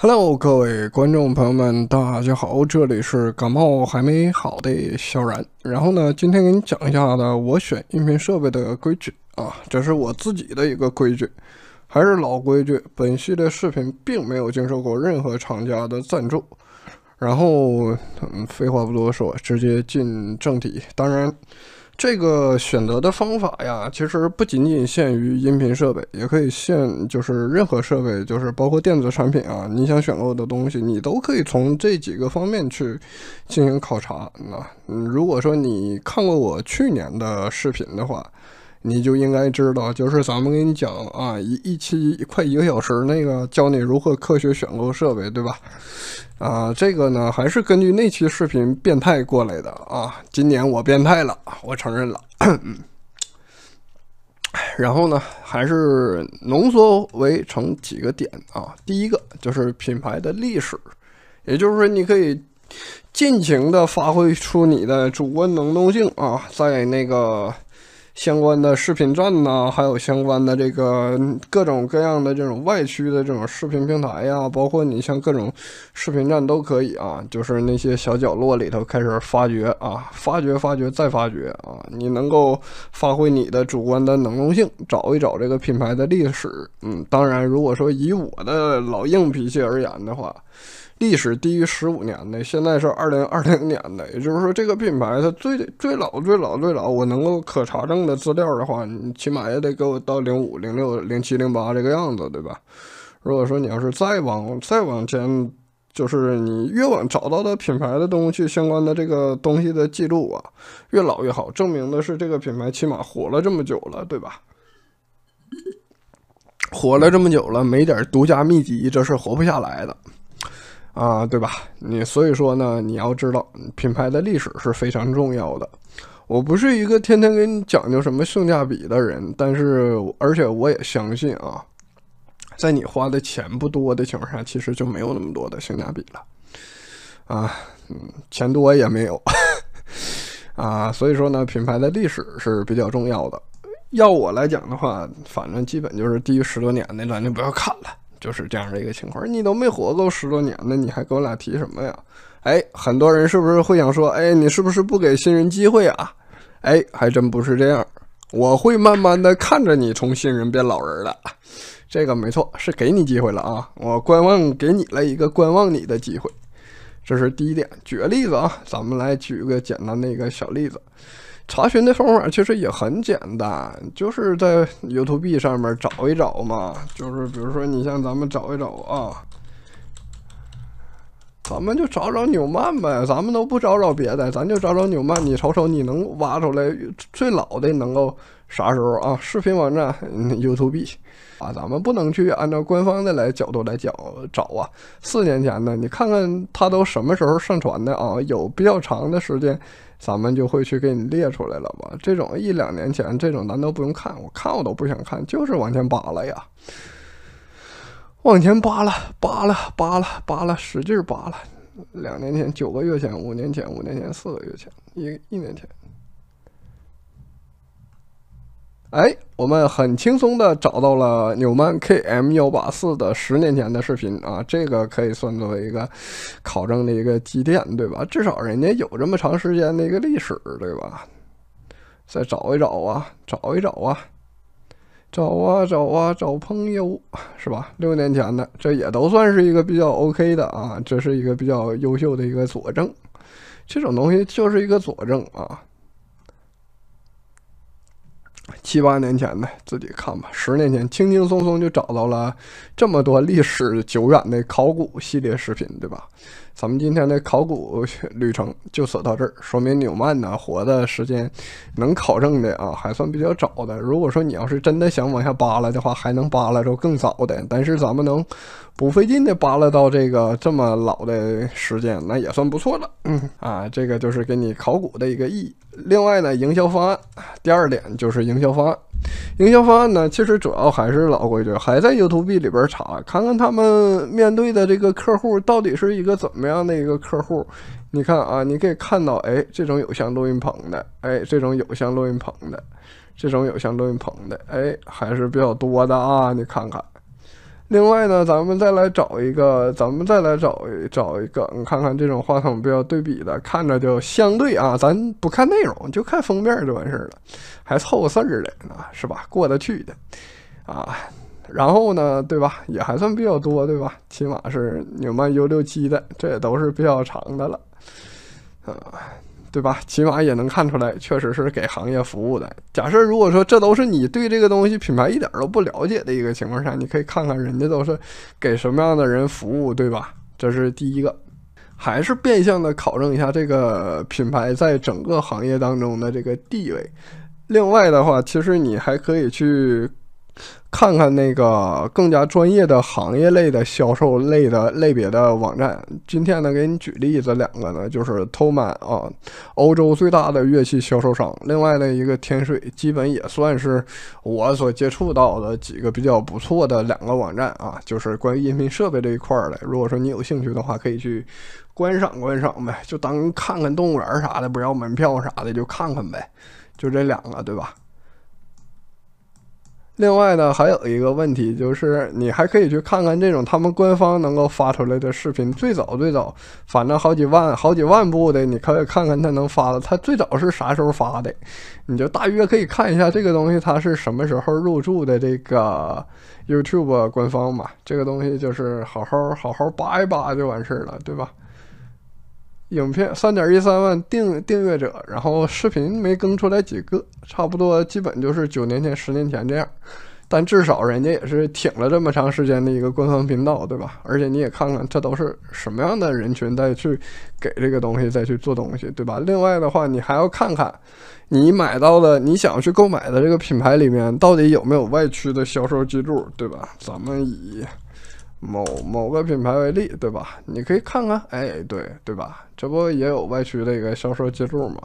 Hello，各位观众朋友们，大家好，这里是感冒还没好的小然。然后呢，今天给你讲一下的我选音频设备的规矩啊，这是我自己的一个规矩，还是老规矩，本系列视频并没有经受过任何厂家的赞助。然后，嗯，废话不多说，直接进正题。当然。这个选择的方法呀，其实不仅仅限于音频设备，也可以限就是任何设备，就是包括电子产品啊，你想选购的东西，你都可以从这几个方面去进行考察。那，如果说你看过我去年的视频的话。你就应该知道，就是咱们给你讲啊，一一期快一个小时那个，教你如何科学选购设备，对吧？啊，这个呢还是根据那期视频变态过来的啊。今年我变态了，我承认了。然后呢，还是浓缩为成几个点啊。第一个就是品牌的历史，也就是说你可以尽情的发挥出你的主观能动性啊，在那个。相关的视频站呐，还有相关的这个各种各样的这种外区的这种视频平台呀，包括你像各种视频站都可以啊，就是那些小角落里头开始发掘啊，发掘、发掘、再发掘啊，你能够发挥你的主观的能动性，找一找这个品牌的历史。嗯，当然，如果说以我的老硬脾气而言的话。历史低于十五年的，现在是二零二零年的，也就是说，这个品牌它最最老、最老、最老，我能够可查证的资料的话，你起码也得给我到零五、零六、零七、零八这个样子，对吧？如果说你要是再往再往前，就是你越往找到的品牌的东西相关的这个东西的记录啊，越老越好，证明的是这个品牌起码活了这么久了，对吧？活了这么久了，没点独家秘籍，这是活不下来的。啊，对吧？你所以说呢，你要知道品牌的历史是非常重要的。我不是一个天天给你讲究什么性价比的人，但是而且我也相信啊，在你花的钱不多的情况下，其实就没有那么多的性价比了。啊，嗯，钱多也没有 啊。所以说呢，品牌的历史是比较重要的。要我来讲的话，反正基本就是低于十多年的，咱就不要看了。就是这样的一个情况，你都没活够十多年呢，你还跟我俩提什么呀？哎，很多人是不是会想说，哎，你是不是不给新人机会啊？哎，还真不是这样，我会慢慢的看着你从新人变老人的，这个没错，是给你机会了啊，我观望给你了一个观望你的机会，这是第一点。举个例子啊，咱们来举个简单的一个小例子。查询的方法其实也很简单，就是在 y o U to B e 上面找一找嘛。就是比如说，你像咱们找一找啊，咱们就找找纽曼呗。咱们都不找找别的，咱就找找纽曼。你瞅瞅，你能挖出来最老的，能够。啥时候啊？视频网站 YouTube 啊，咱们不能去按照官方的来角度来找找啊。四年前的，你看看他都什么时候上传的啊？有比较长的时间，咱们就会去给你列出来了吧？这种一两年前，这种咱都不用看，我看我都不想看，就是往前扒拉呀，往前扒拉，扒拉，扒拉，扒拉，使劲扒拉。两年前，九个月前，五年前，五年前，四个月前，一一年前。哎，我们很轻松的找到了纽曼 KM 幺八四的十年前的视频啊，这个可以算作一个考证的一个积淀，对吧？至少人家有这么长时间的一个历史，对吧？再找一找啊，找一找啊，找啊找啊找朋友，是吧？六年前的，这也都算是一个比较 OK 的啊，这是一个比较优秀的一个佐证，这种东西就是一个佐证啊。七八年前的自己看吧，十年前轻轻松松就找到了这么多历史久远的考古系列视频，对吧？咱们今天的考古旅程就走到这儿，说明纽曼呢活的时间能考证的啊，还算比较早的。如果说你要是真的想往下扒拉的话，还能扒拉出更早的。但是咱们能不费劲的扒拉到这个这么老的时间，那也算不错了。嗯啊，这个就是给你考古的一个意义。另外呢，营销方案，第二点就是营销方案。营销方案呢，其实主要还是老规矩，还在 u to b 里边查看看他们面对的这个客户到底是一个怎么样的一个客户。你看啊，你可以看到，哎，这种有像录音棚的，哎，这种有像录音棚的，这种有像录音棚的，哎，还是比较多的啊，你看看。另外呢，咱们再来找一个，咱们再来找一找一个，看看这种话筒比较对比的，看着就相对啊。咱不看内容，就看封面就完事了，还凑事儿的呢，是吧？过得去的啊。然后呢，对吧？也还算比较多，对吧？起码是纽曼 U 六七的，这也都是比较长的了啊。对吧？起码也能看出来，确实是给行业服务的。假设如果说这都是你对这个东西品牌一点都不了解的一个情况下，你可以看看人家都是给什么样的人服务，对吧？这是第一个，还是变相的考证一下这个品牌在整个行业当中的这个地位。另外的话，其实你还可以去。看看那个更加专业的行业类的销售类的类别的网站。今天呢，给你举例子两个呢，就是 ToMan 啊，欧洲最大的乐器销售商。另外的一个天水，基本也算是我所接触到的几个比较不错的两个网站啊，就是关于音频设备这一块儿的。如果说你有兴趣的话，可以去观赏观赏呗，就当看看动物园啥的，不要门票啥的，就看看呗。就这两个，对吧？另外呢，还有一个问题就是，你还可以去看看这种他们官方能够发出来的视频，最早最早，反正好几万、好几万部的，你可以看看他能发的，他最早是啥时候发的，你就大约可以看一下这个东西，它是什么时候入驻的这个 YouTube 官方嘛，这个东西就是好好好好扒一扒就完事儿了，对吧？影片三点一三万订订阅者，然后视频没更出来几个，差不多基本就是九年前、十年前这样。但至少人家也是挺了这么长时间的一个官方频道，对吧？而且你也看看，这都是什么样的人群再去给这个东西再去做东西，对吧？另外的话，你还要看看你买到的、你想去购买的这个品牌里面到底有没有外区的销售记录，对吧？咱们以。某某个品牌为例，对吧？你可以看看，哎，对，对吧？这不也有外区的一个销售记录吗？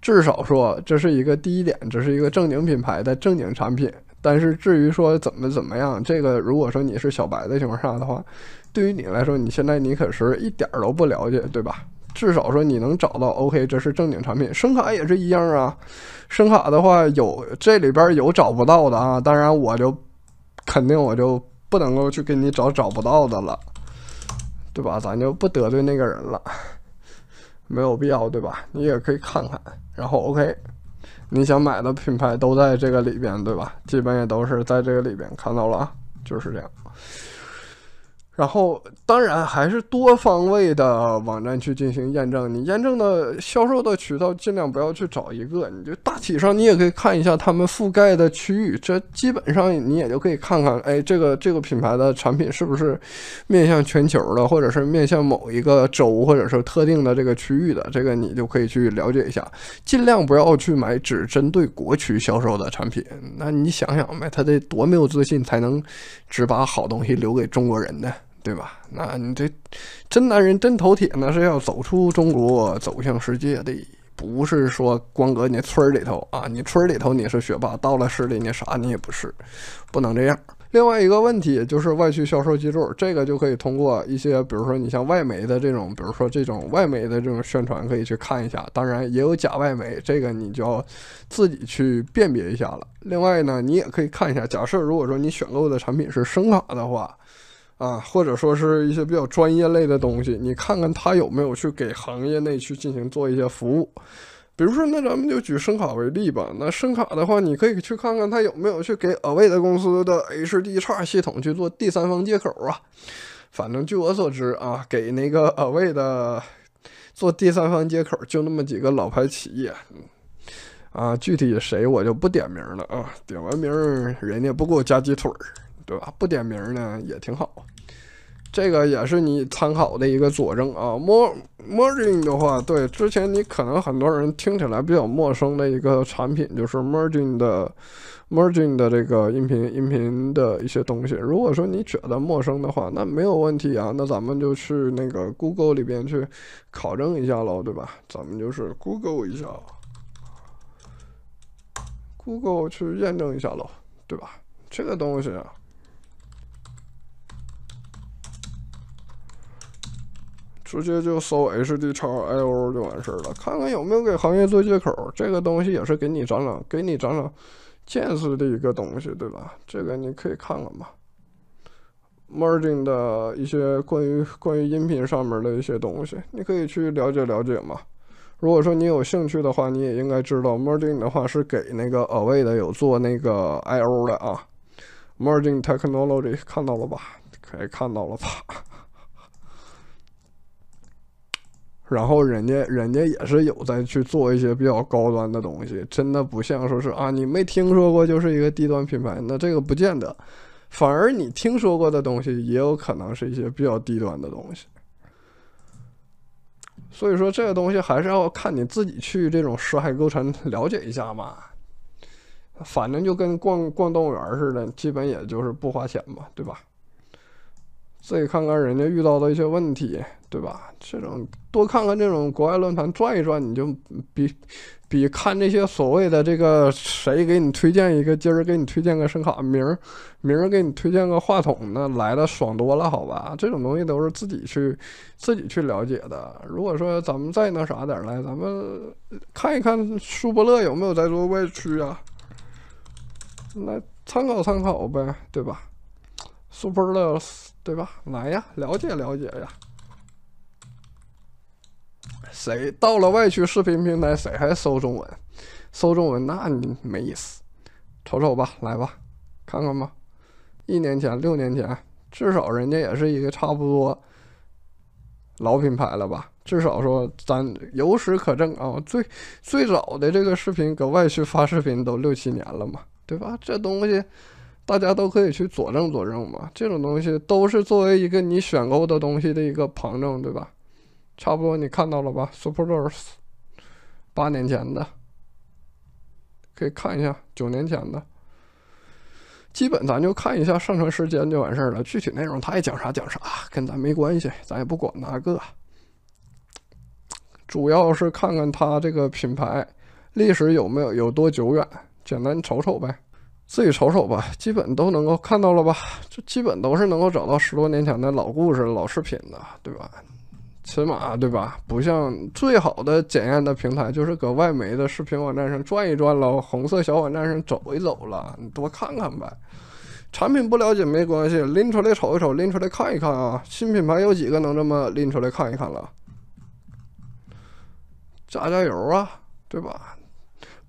至少说这是一个第一点，这是一个正经品牌的正经产品。但是至于说怎么怎么样，这个如果说你是小白的情况下的话，对于你来说，你现在你可是一点儿都不了解，对吧？至少说你能找到，OK，这是正经产品。声卡也是一样啊，声卡的话有这里边有找不到的啊，当然我就肯定我就。不能够去给你找找不到的了，对吧？咱就不得罪那个人了，没有必要，对吧？你也可以看看，然后 OK，你想买的品牌都在这个里边，对吧？基本也都是在这个里边看到了，就是这样。然后，当然还是多方位的网站去进行验证。你验证的销售的渠道尽量不要去找一个，你就大体上你也可以看一下他们覆盖的区域。这基本上你也就可以看看，哎，这个这个品牌的产品是不是面向全球的，或者是面向某一个州，或者是特定的这个区域的。这个你就可以去了解一下。尽量不要去买只针对国区销售的产品。那你想想呗，他得多没有自信才能只把好东西留给中国人的？对吧？那你这真男人真头铁，那是要走出中国走向世界的，不是说光搁你村儿里头啊！你村儿里头你是学霸，到了市里你啥你也不是，不能这样。另外一个问题就是外区销售记录，这个就可以通过一些，比如说你像外媒的这种，比如说这种外媒的这种宣传，可以去看一下。当然也有假外媒，这个你就要自己去辨别一下了。另外呢，你也可以看一下，假设如果说你选购的产品是声卡的话。啊，或者说是一些比较专业类的东西，你看看他有没有去给行业内去进行做一些服务。比如说，那咱们就举声卡为例吧。那声卡的话，你可以去看看他有没有去给 AWE 的公司的 HD 叉系统去做第三方接口啊。反正据我所知啊，给那个 AWE 的做第三方接口就那么几个老牌企业，啊，具体谁我就不点名了啊，点完名人家不给我加鸡腿儿。对吧？不点名呢也挺好，这个也是你参考的一个佐证啊。Merge，Merge 的话，对之前你可能很多人听起来比较陌生的一个产品，就是 m e r g i n g 的 m e r g i n g 的这个音频音频的一些东西。如果说你觉得陌生的话，那没有问题啊。那咱们就去那个 Google 里边去考证一下喽，对吧？咱们就是 Google 一下，Google 去验证一下喽，对吧？这个东西啊。直接就搜 H D x I O 就完事了，看看有没有给行业做接口。这个东西也是给你长长给你长长见识的一个东西，对吧？这个你可以看看嘛。Merging 的一些关于关于音频上面的一些东西，你可以去了解了解嘛。如果说你有兴趣的话，你也应该知道 Merging 的话是给那个 Away 的有做那个 I O 的啊。Merging Technology 看到了吧？可以看到了吧？然后人家人家也是有在去做一些比较高端的东西，真的不像说是啊，你没听说过就是一个低端品牌，那这个不见得，反而你听说过的东西也有可能是一些比较低端的东西。所以说这个东西还是要看你自己去这种识海购城了解一下嘛，反正就跟逛逛动物园似的，基本也就是不花钱嘛，对吧？自己看看人家遇到的一些问题，对吧？这种多看看这种国外论坛转一转，你就比比看这些所谓的这个谁给你推荐一个今儿给你推荐个声卡，明儿明儿给你推荐个话筒，那来的爽多了，好吧？这种东西都是自己去自己去了解的。如果说咱们再那啥点来，咱们看一看舒伯乐有没有在做外驱啊？来参考参考呗，对吧？Super l 了，对吧？来呀，了解了解呀。谁到了外区视频平台，谁还搜中文？搜中文，那你没意思。瞅瞅吧，来吧，看看吧。一年前，六年前，至少人家也是一个差不多老品牌了吧？至少说咱有史可证啊。最最早的这个视频搁外区发视频都六七年了嘛，对吧？这东西。大家都可以去佐证佐证嘛，这种东西都是作为一个你选购的东西的一个旁证，对吧？差不多你看到了吧 s u p e r d o e r s 八年前的，可以看一下九年前的，基本咱就看一下上传时间就完事儿了。具体内容他也讲啥讲啥，跟咱没关系，咱也不管那个。主要是看看他这个品牌历史有没有有多久远，简单瞅瞅呗。自己瞅瞅吧，基本都能够看到了吧？这基本都是能够找到十多年前的老故事、老视频的，对吧？起码，对吧？不像最好的检验的平台，就是搁外媒的视频网站上转一转喽，红色小网站上走一走了，你多看看呗。产品不了解没关系，拎出来瞅一瞅，拎出来看一看啊。新品牌有几个能这么拎出来看一看了？加加油啊，对吧？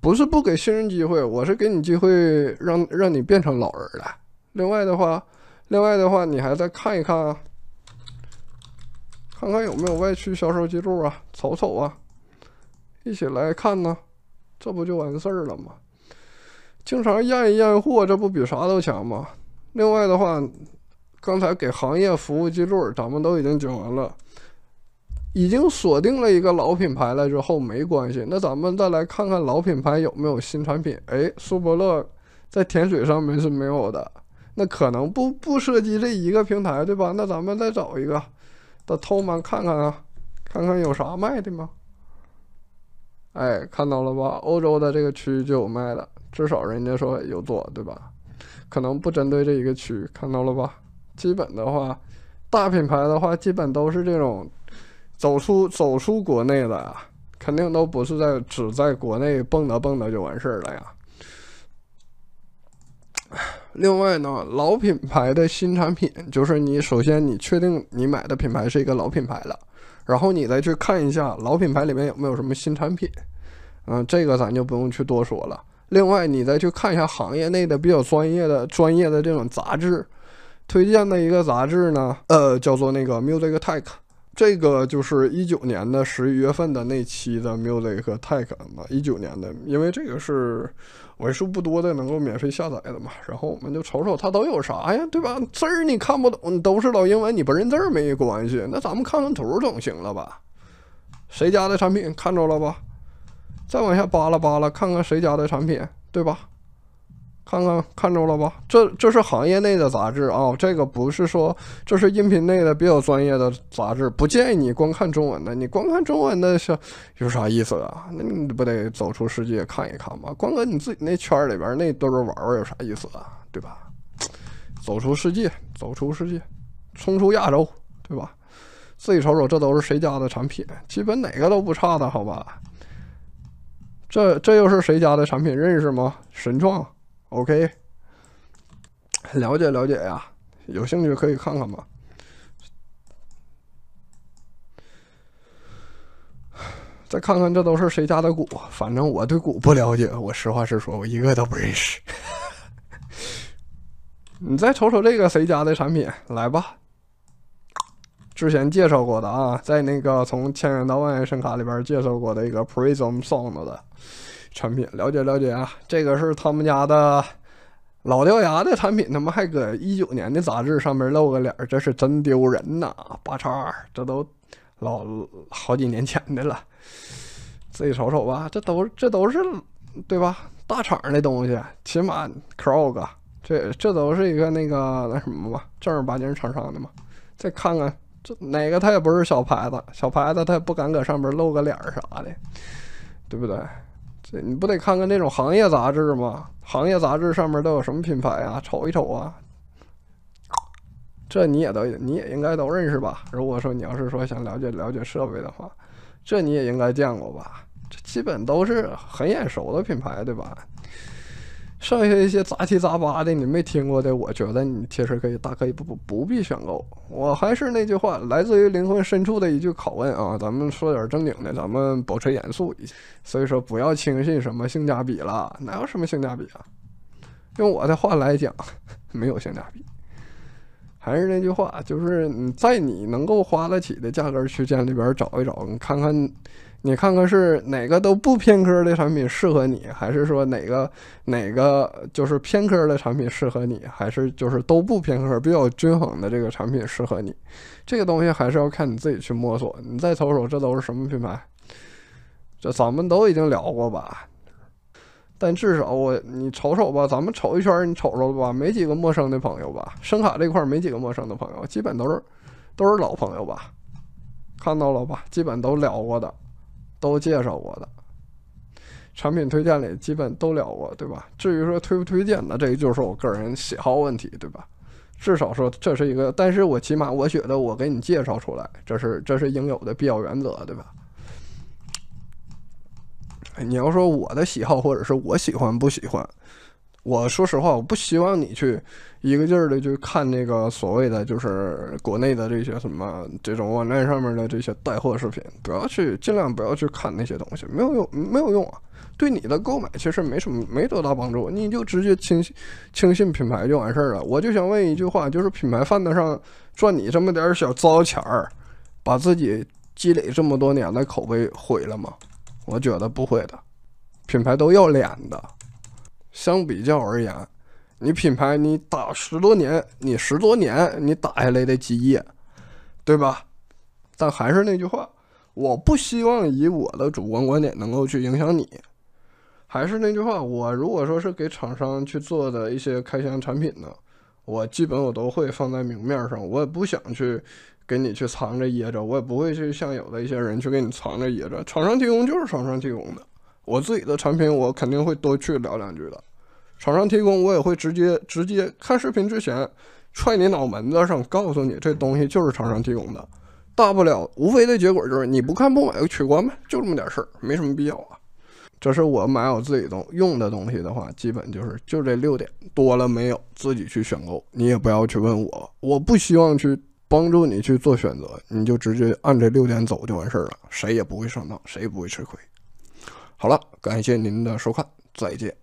不是不给新人机会，我是给你机会，让让你变成老人了。另外的话，另外的话，你还再看一看啊，看看有没有外区销售记录啊，瞅瞅啊，一起来看呢，这不就完事儿了吗？经常验一验货，这不比啥都强吗？另外的话，刚才给行业服务记录，咱们都已经讲完了。已经锁定了一个老品牌了之后没关系，那咱们再来看看老品牌有没有新产品。哎，苏泊乐在甜水上面是没有的，那可能不不涉及这一个平台，对吧？那咱们再找一个到偷门看看啊，看看有啥卖的吗？哎，看到了吧？欧洲的这个区域就有卖的，至少人家说有做，对吧？可能不针对这一个区看到了吧？基本的话，大品牌的话，基本都是这种。走出走出国内了，肯定都不是在只在国内蹦跶蹦跶就完事儿了呀。另外呢，老品牌的新产品，就是你首先你确定你买的品牌是一个老品牌了，然后你再去看一下老品牌里面有没有什么新产品。嗯，这个咱就不用去多说了。另外，你再去看一下行业内的比较专业的专业的这种杂志，推荐的一个杂志呢，呃，叫做那个 Music Tech。这个就是一九年的十一月份的那期的《Music Tech》嘛，一九年的，因为这个是为数不多的能够免费下载的嘛。然后我们就瞅瞅它都有啥呀，对吧？字儿你看不懂，都是老英文，你不认字儿没关系，那咱们看看图总行了吧？谁家的产品看着了吧？再往下扒拉扒拉，看看谁家的产品，对吧？看看看着了吧，这这是行业内的杂志啊，这个不是说这是音频内的比较专业的杂志，不建议你光看中文的，你光看中文的是有啥意思啊？那你不得走出世界看一看吗？光搁你自己那圈里边那堆儿玩玩有啥意思啊？对吧？走出世界，走出世界，冲出亚洲，对吧？自己瞅瞅这都是谁家的产品，基本哪个都不差的好吧？这这又是谁家的产品？认识吗？神创。OK，了解了解呀，有兴趣可以看看吧。再看看这都是谁家的鼓，反正我对鼓不了解，我实话实说，我一个都不认识。你再瞅瞅这个谁家的产品，来吧。之前介绍过的啊，在那个从千元到万元声卡里边介绍过的一个 Prism Sound 的。产品了解了解啊，这个是他们家的老掉牙的产品，他们还搁一九年的杂志上面露个脸儿，这是真丢人呐！八叉，这都老好几年前的了，自己瞅瞅吧，这都这都是对吧？大厂的东西，起码 Crog 这这都是一个那个那什么吧，正儿八经厂商的嘛。再看看这哪个他也不是小牌子，小牌子他也不敢搁上面露个脸儿啥的，对不对？你不得看看那种行业杂志吗？行业杂志上面都有什么品牌啊？瞅一瞅啊，这你也都你也应该都认识吧？如果说你要是说想了解了解设备的话，这你也应该见过吧？这基本都是很眼熟的品牌，对吧？剩下一些杂七杂八的，你没听过的，我觉得你其实可以大可以不不不必选购。我还是那句话，来自于灵魂深处的一句拷问啊，咱们说点正经的，咱们保持严肃一些。所以说，不要轻信什么性价比了，哪有什么性价比啊？用我的话来讲，没有性价比。还是那句话，就是你在你能够花得起的价格区间里边找一找，你看看，你看看是哪个都不偏科的产品适合你，还是说哪个哪个就是偏科的产品适合你，还是就是都不偏科比较均衡的这个产品适合你。这个东西还是要看你自己去摸索。你再瞅瞅，这都是什么品牌？这咱们都已经聊过吧。但至少我，你瞅瞅吧，咱们瞅一圈，你瞅瞅吧，没几个陌生的朋友吧？声卡这块没几个陌生的朋友，基本都是都是老朋友吧？看到了吧？基本都聊过的，都介绍过的，产品推荐里基本都聊过，对吧？至于说推不推荐呢，这个就是我个人喜好问题，对吧？至少说这是一个，但是我起码我觉得我给你介绍出来，这是这是应有的必要原则，对吧？你要说我的喜好或者是我喜欢不喜欢，我说实话，我不希望你去一个劲儿的去看那个所谓的就是国内的这些什么这种网站上面的这些带货视频，不要去尽量不要去看那些东西，没有用没有用啊，对你的购买其实没什么没多大帮助，你就直接轻轻信品牌就完事儿了。我就想问一句话，就是品牌犯得上赚你这么点儿小糟钱儿，把自己积累这么多年的口碑毁了吗？我觉得不会的，品牌都要脸的。相比较而言，你品牌你打十多年，你十多年你打下来的基业，对吧？但还是那句话，我不希望以我的主观观点能够去影响你。还是那句话，我如果说是给厂商去做的一些开箱产品呢，我基本我都会放在明面上，我也不想去。给你去藏着掖着，我也不会去像有的一些人去给你藏着掖着。厂商提供就是厂商提供的，我自己的产品我肯定会多去聊两句的。厂商提供我也会直接直接看视频之前踹你脑门子上告诉你这东西就是厂商提供的，大不了无非的结果就是你不看不买就取关呗，就这么点事儿，没什么必要啊。这是我买我自己的用的东西的话，基本就是就这六点，多了没有自己去选购，你也不要去问我，我不希望去。帮助你去做选择，你就直接按这六点走就完事儿了，谁也不会上当，谁也不会吃亏。好了，感谢您的收看，再见。